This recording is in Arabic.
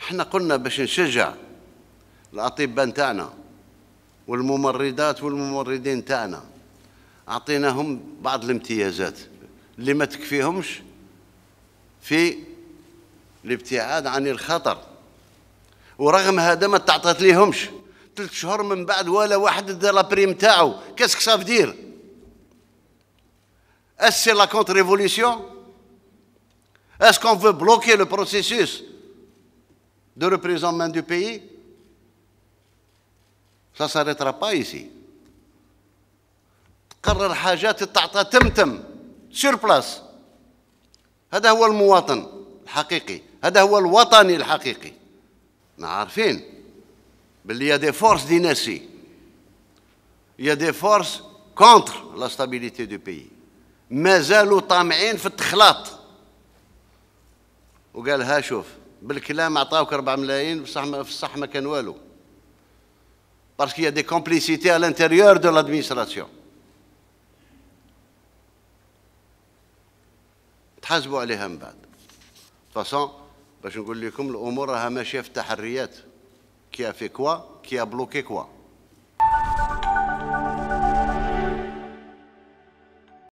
احنا قلنا باش نشجع الاطباء نتاعنا والممرضات والممرضين نتاعنا اعطيناهم بعض الامتيازات اللي ما تكفيهمش في الابتعاد عن الخطر ورغم هذا ما تعطات ليهمش ثلاث شهور من بعد ولا واحد دا لابريم تاعو كاسك دير اس سي لا كونتر ريفوليسيون اس كون فو بلوكي لو بروسيسوس de représentement du pays, ça ne s'arrêtera pas ici. تقرر حاجات تعطى تمتم سير بلاس هذا هو المواطن الحقيقي هذا هو الوطني الحقيقي ما عارفين باللي يا دي فورس دي ناسي يا دي فورس كونتر لا ستابيليتي دو بيي مازالوا طامعين في التخلاط وقالها شوف بالكلام عطاوك 4 ملايين بصح في الصح ما كان والو باسكو يا دي كومبليسيتي على لانتيريور دو لادمينستراسيون تحاسبوا عليها من بعد فاصون باش نقول لكم الامور راها ماشيه في التحريات كي في كوا كي بلوكي كوا